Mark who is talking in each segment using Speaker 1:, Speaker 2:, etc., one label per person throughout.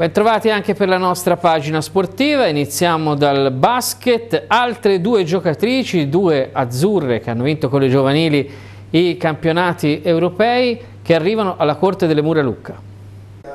Speaker 1: Bentrovati anche per la nostra pagina sportiva, iniziamo dal basket, altre due giocatrici, due azzurre che hanno vinto con le giovanili i campionati europei che arrivano alla corte delle Mura Lucca.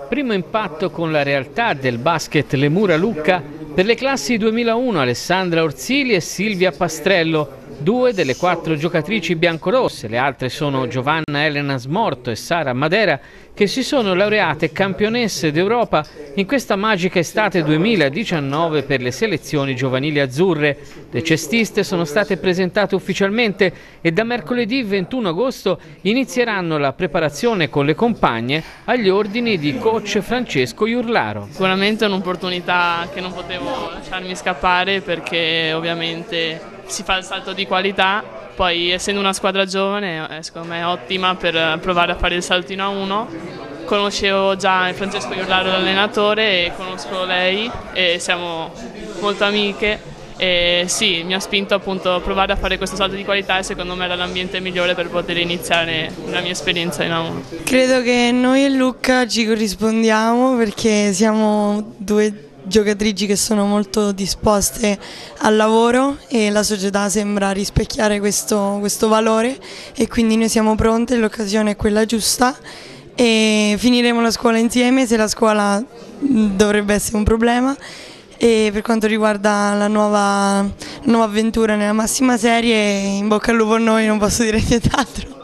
Speaker 1: Primo impatto con la realtà del basket Le Mura Lucca per le classi 2001 Alessandra Orsili e Silvia Pastrello due delle quattro giocatrici biancorosse, le altre sono Giovanna Elena Smorto e Sara Madera, che si sono laureate campionesse d'Europa in questa magica estate 2019 per le selezioni giovanili azzurre. Le cestiste sono state presentate ufficialmente e da mercoledì 21 agosto inizieranno la preparazione con le compagne agli ordini di coach Francesco Iurlaro.
Speaker 2: Sicuramente è un'opportunità che non potevo lasciarmi scappare perché ovviamente si fa il salto di qualità, poi essendo una squadra giovane è eh, secondo me ottima per eh, provare a fare il saltino a uno. Conoscevo già Francesco Iurlaro l'allenatore e conosco lei e siamo molto amiche e sì, mi ha spinto appunto a provare a fare questo salto di qualità e secondo me era l'ambiente migliore per poter iniziare la mia esperienza in A1. Credo che noi e Luca ci corrispondiamo perché siamo due giocatrici che sono molto disposte al lavoro e la società sembra rispecchiare questo, questo valore e quindi noi siamo pronte, l'occasione è quella giusta e finiremo la scuola insieme se la scuola mm, dovrebbe essere un problema e per quanto riguarda la nuova, nuova avventura nella massima serie in bocca al lupo a noi non posso dire nient'altro.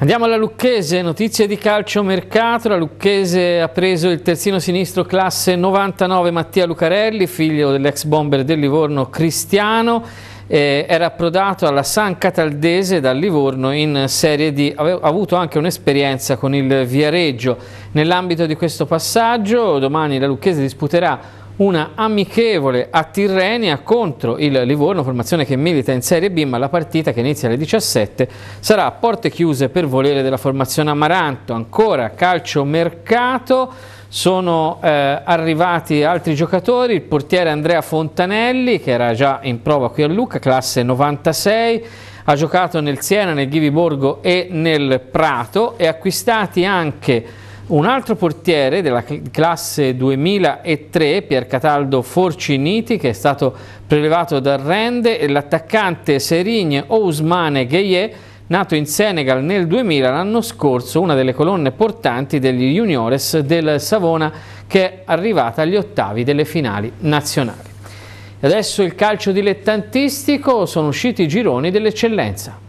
Speaker 1: Andiamo alla Lucchese, notizie di calcio mercato, la Lucchese ha preso il terzino sinistro classe 99 Mattia Lucarelli, figlio dell'ex bomber del Livorno Cristiano, eh, era approdato alla San Cataldese dal Livorno in Serie D, ha avuto anche un'esperienza con il Viareggio. Nell'ambito di questo passaggio domani la Lucchese disputerà una amichevole a Tirrenia contro il Livorno, formazione che milita in Serie B, ma la partita che inizia alle 17 sarà a porte chiuse per volere della formazione Amaranto. Ancora calcio mercato, sono eh, arrivati altri giocatori, il portiere Andrea Fontanelli che era già in prova qui a Lucca, classe 96, ha giocato nel Siena, nel Ghiviborgo e nel Prato e acquistati anche un altro portiere della classe 2003, Piercataldo Forciniti, che è stato prelevato dal Rende, e l'attaccante Serigne Ousmane Gueye, nato in Senegal nel 2000, l'anno scorso una delle colonne portanti degli juniores del Savona, che è arrivata agli ottavi delle finali nazionali. E adesso il calcio dilettantistico, sono usciti i gironi dell'eccellenza.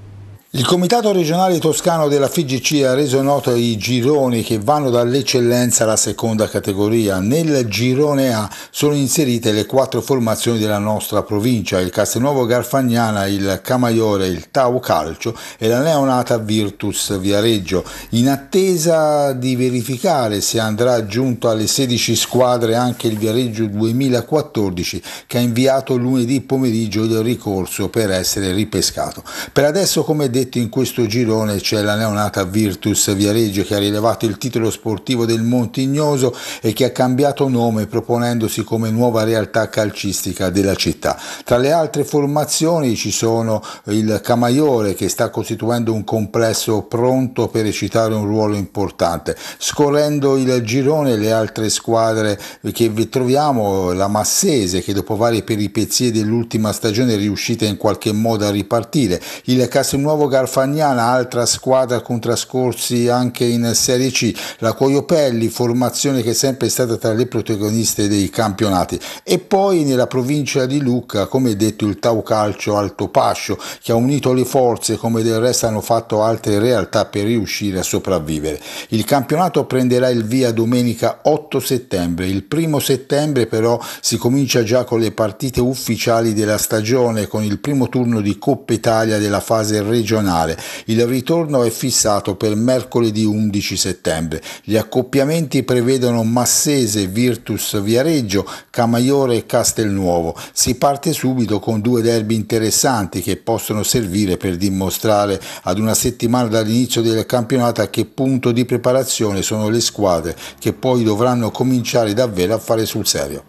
Speaker 3: Il Comitato regionale toscano della FIGC ha reso noto i gironi che vanno dall'eccellenza alla seconda categoria. Nel girone A sono inserite le quattro formazioni della nostra provincia, il Castelnuovo Garfagnana, il Camaiore, il Tau Calcio e la neonata Virtus Viareggio, in attesa di verificare se andrà aggiunto alle 16 squadre anche il Viareggio 2014 che ha inviato lunedì pomeriggio il ricorso per essere ripescato. Per adesso come detto detto in questo girone c'è la neonata Virtus Viareggio che ha rilevato il titolo sportivo del Montignoso e che ha cambiato nome proponendosi come nuova realtà calcistica della città. Tra le altre formazioni ci sono il Camaiore che sta costituendo un complesso pronto per recitare un ruolo importante. Scorrendo il girone le altre squadre che vi troviamo, la Massese che dopo varie peripezie dell'ultima stagione è riuscita in qualche modo a ripartire, il Castelnuovo Garfagnana, altra squadra con trascorsi anche in Serie C, la Coiopelli, formazione che è sempre stata tra le protagoniste dei campionati. E poi nella provincia di Lucca, come detto, il Tau Calcio Alto Pascio, che ha unito le forze come del resto hanno fatto altre realtà per riuscire a sopravvivere. Il campionato prenderà il via domenica 8 settembre. Il primo settembre però si comincia già con le partite ufficiali della stagione, con il primo turno di Coppa Italia della fase regionale regionale. Il ritorno è fissato per mercoledì 11 settembre. Gli accoppiamenti prevedono Massese, Virtus Viareggio, Camaiore e Castelnuovo. Si parte subito con due derby interessanti che possono servire per dimostrare ad una settimana dall'inizio del campionato a che punto di preparazione sono le squadre che poi dovranno cominciare davvero a fare sul serio.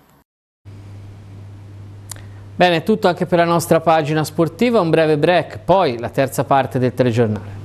Speaker 1: Bene, è tutto anche per la nostra pagina sportiva, un breve break, poi la terza parte del telegiornale.